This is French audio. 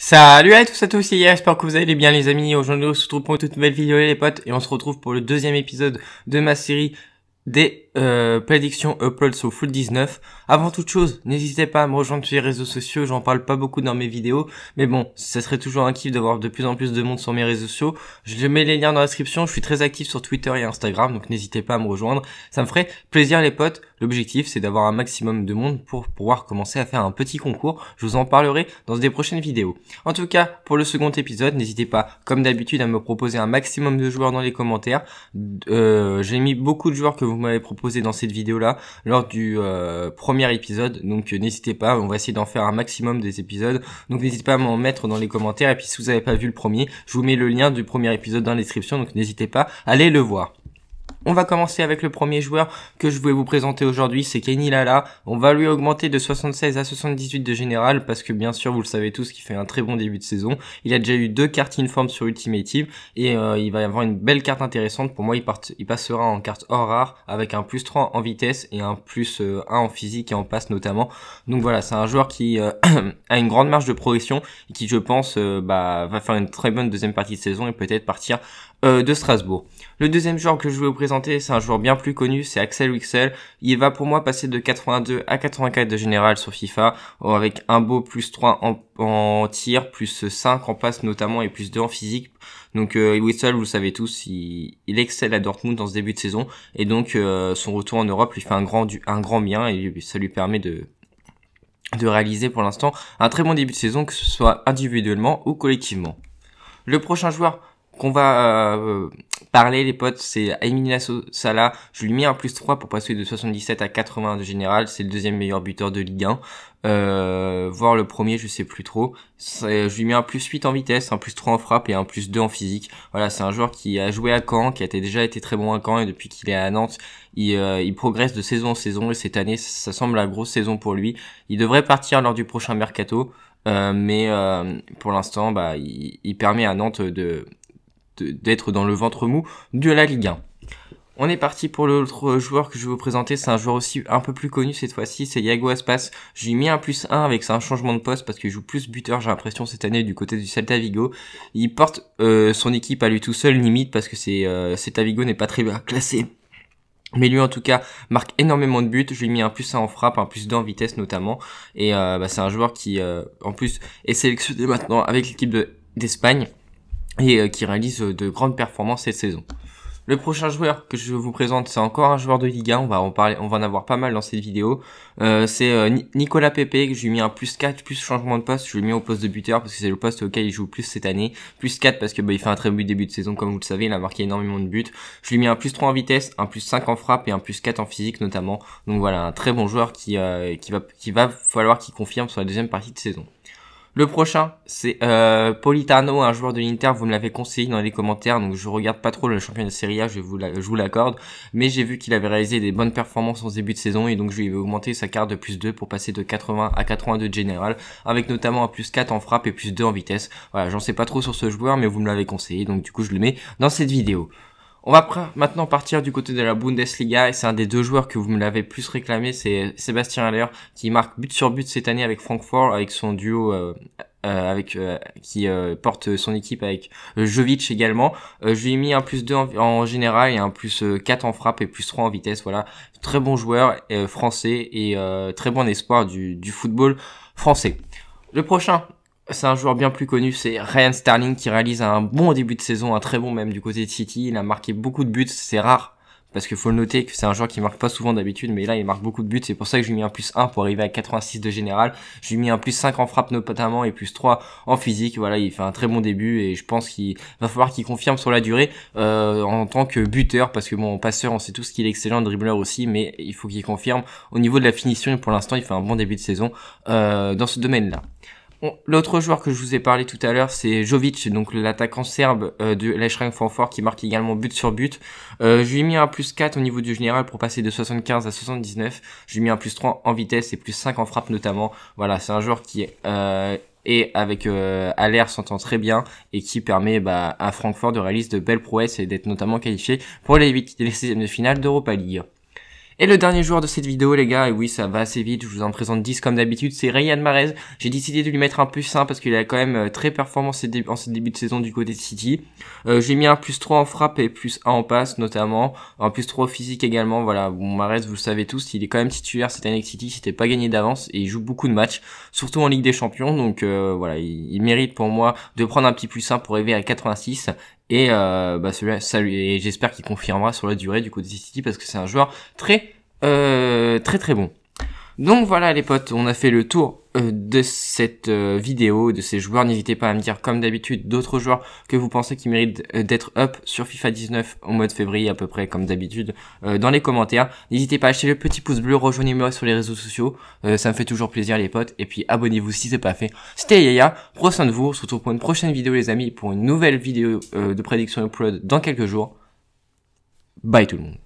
Salut à tous à tous Hier, j'espère que vous allez bien les amis. Aujourd'hui on se retrouve pour une toute nouvelle vidéo les potes et on se retrouve pour le deuxième épisode de ma série des euh, prédiction upload sur Full 19. Avant toute chose, n'hésitez pas à me rejoindre sur les réseaux sociaux, j'en parle pas beaucoup dans mes vidéos, mais bon, ça serait toujours un kiff D'avoir de plus en plus de monde sur mes réseaux sociaux. Je mets les liens dans la description, je suis très actif sur Twitter et Instagram, donc n'hésitez pas à me rejoindre. Ça me ferait plaisir les potes. L'objectif, c'est d'avoir un maximum de monde pour pouvoir commencer à faire un petit concours. Je vous en parlerai dans des prochaines vidéos. En tout cas, pour le second épisode, n'hésitez pas, comme d'habitude, à me proposer un maximum de joueurs dans les commentaires. Euh, j'ai mis beaucoup de joueurs que vous m'avez proposé dans cette vidéo-là lors du euh, premier épisode. Donc euh, n'hésitez pas, on va essayer d'en faire un maximum des épisodes. Donc n'hésitez pas à m'en mettre dans les commentaires. Et puis si vous n'avez pas vu le premier, je vous mets le lien du premier épisode dans la description. Donc n'hésitez pas, allez le voir. On va commencer avec le premier joueur que je voulais vous présenter aujourd'hui, c'est Kenny Lala. On va lui augmenter de 76 à 78 de général parce que bien sûr, vous le savez tous, il fait un très bon début de saison. Il a déjà eu deux cartes in-form sur Ultimative et euh, il va y avoir une belle carte intéressante. Pour moi, il, passera en carte hors rare avec un plus 3 en vitesse et un plus 1 euh, en physique et en passe notamment. Donc voilà, c'est un joueur qui euh, a une grande marge de progression et qui, je pense, bah, va faire une très bonne deuxième partie de saison et peut-être partir de Strasbourg. Le deuxième joueur que je vais vous présenter c'est un joueur bien plus connu, c'est Axel Wixel. Il va pour moi passer de 82 à 84 de général sur FIFA, euh, avec un beau plus 3 en, tir, plus 5 en passe notamment, et plus 2 en physique. Donc euh, vous le savez tous, il, excelle à Dortmund dans ce début de saison, et donc euh, son retour en Europe lui fait un grand, un grand bien, et ça lui permet de, de réaliser pour l'instant un très bon début de saison, que ce soit individuellement ou collectivement. Le prochain joueur qu'on va euh, Parler les potes, c'est Emilina Sala. Je lui mets un plus 3 pour passer de 77 à 80 de général. C'est le deuxième meilleur buteur de Ligue 1. Euh, voir le premier, je sais plus trop. Je lui mets un plus 8 en vitesse, un plus 3 en frappe et un plus 2 en physique. Voilà, c'est un joueur qui a joué à Caen, qui a déjà été très bon à Caen et depuis qu'il est à Nantes, euh, il, progresse de saison en saison et cette année, ça semble la grosse saison pour lui. Il devrait partir lors du prochain mercato. Euh, mais euh, pour l'instant, bah, il, permet à Nantes de, d'être dans le ventre mou de la Ligue 1. On est parti pour l'autre joueur que je vais vous présenter. C'est un joueur aussi un peu plus connu cette fois-ci. C'est Yago Aspas. J'ai mis un plus 1 avec un changement de poste parce qu'il joue plus buteur, j'ai l'impression, cette année du côté du Celta Vigo. Il porte euh, son équipe à lui tout seul, limite, parce que c'est euh, Celta Vigo n'est pas très bien classé. Mais lui en tout cas marque énormément de buts. Je lui ai mis un plus 1 en frappe, un plus 2 en vitesse notamment. Et euh, bah, c'est un joueur qui euh, en plus est sélectionné maintenant avec l'équipe d'Espagne et euh, qui réalise euh, de grandes performances cette saison. Le prochain joueur que je vous présente, c'est encore un joueur de Liga. On va en parler, on va en avoir pas mal dans cette vidéo. Euh, c'est Nicolas Pepe que je lui mis un plus 4, plus changement de poste. Je lui ai mis au poste de buteur parce que c'est le poste auquel il joue plus cette année. Plus 4 parce que bah, il fait un très bon début de saison, comme vous le savez, il a marqué énormément de buts. Je lui mets mis un plus 3 en vitesse, un plus 5 en frappe et un plus 4 en physique notamment. Donc voilà, un très bon joueur qui, qui va, qui va falloir qu'il confirme sur la deuxième partie de saison. Le prochain, c'est euh, Politano, un joueur de l'Inter. Vous me l'avez conseillé dans les commentaires, donc je regarde pas trop le championnat de Serie A, je vous, la, l'accorde. Mais j'ai vu qu'il avait réalisé des bonnes performances en début de saison et donc je lui ai augmenté sa carte de plus 2 pour passer de 80 à 82 de général, avec notamment un plus 4 en frappe et plus 2 en vitesse. Voilà, j'en sais pas trop sur ce joueur, mais vous me l'avez conseillé, donc du coup je le mets dans cette vidéo. On va maintenant partir du côté de la Bundesliga et c'est un des deux joueurs que vous me l'avez plus réclamé, c'est Sébastien Haller qui marque but sur but cette année avec Francfort avec son duo euh, euh, avec euh, qui porte son équipe avec Jovic également. je lui ai mis un plus 2 en, général et un plus 4 en frappe et plus 3 en vitesse. Voilà, très bon joueur français et très bon espoir du, du football français. Le prochain, c'est un joueur bien plus connu, c'est Ryan Sterling qui réalise un bon début de saison, un très bon même du côté de City. Il a marqué beaucoup de buts, c'est rare parce qu'il faut le noter que c'est un joueur qui marque pas souvent d'habitude, mais là il marque beaucoup de buts, c'est pour ça que je lui ai mis un plus 1 pour arriver à 86 de général, je lui ai mis un plus 5 en frappe notamment et plus 3 en physique, voilà il fait un très bon début et je pense qu'il va falloir qu'il confirme sur la durée euh, en tant que buteur, parce que bon passeur on sait tous qu'il est excellent, dribbleur aussi, mais il faut qu'il confirme au niveau de la finition et pour l'instant il fait un bon début de saison euh, dans ce domaine là. L'autre joueur que je vous ai parlé tout à l'heure, c'est Jovic, donc l'attaquant serbe euh, de l'Eschring Francfort qui marque également but sur but. Euh, je lui ai mis un plus 4 au niveau du général pour passer de 75 à 79. Je lui ai mis un plus 3 en vitesse et plus 5 en frappe notamment. Voilà, c'est un joueur qui euh, est avec euh, s'entend très bien et qui permet bah, à Francfort de réaliser de belles prouesses et d'être notamment qualifié pour les, les 16e de finale d'Europa League. Et le dernier joueur de cette vidéo, les gars, et oui, ça va assez vite, je vous en présente 10 comme d'habitude, c'est Rayan Marez. J'ai décidé de lui mettre un plus 1 parce qu'il a quand même euh, très performant en ce début de saison du côté de City. Euh, j'ai mis un plus 3 en frappe et plus 1 en passe, notamment. Un plus 3 physique également, voilà. Bon, Marez, vous le savez tous, il est quand même titulaire cette année City, c'était pas gagné d'avance et il joue beaucoup de matchs, surtout en Ligue des Champions, donc euh, voilà, il, il, mérite pour moi de prendre un petit plus 1 pour arriver à 86 et euh, bah celui et j'espère qu'il confirmera sur la durée du côté City parce que c'est un joueur très euh, très très bon. Donc voilà les potes, on a fait le tour euh, de cette euh, vidéo, de ces joueurs. N'hésitez pas à me dire comme d'habitude d'autres joueurs que vous pensez qui méritent euh, d'être up sur FIFA 19 au mois de février à peu près comme d'habitude dans les commentaires. N'hésitez pas à acheter le petit pouce bleu, rejoignez-moi sur les réseaux sociaux, ça me fait toujours plaisir les potes. Et puis abonnez-vous si c'est pas fait. C'était Yaya, prends de vous, on se retrouve pour une prochaine vidéo les amis, pour une nouvelle vidéo de prédiction upload dans quelques jours. Bye tout le monde.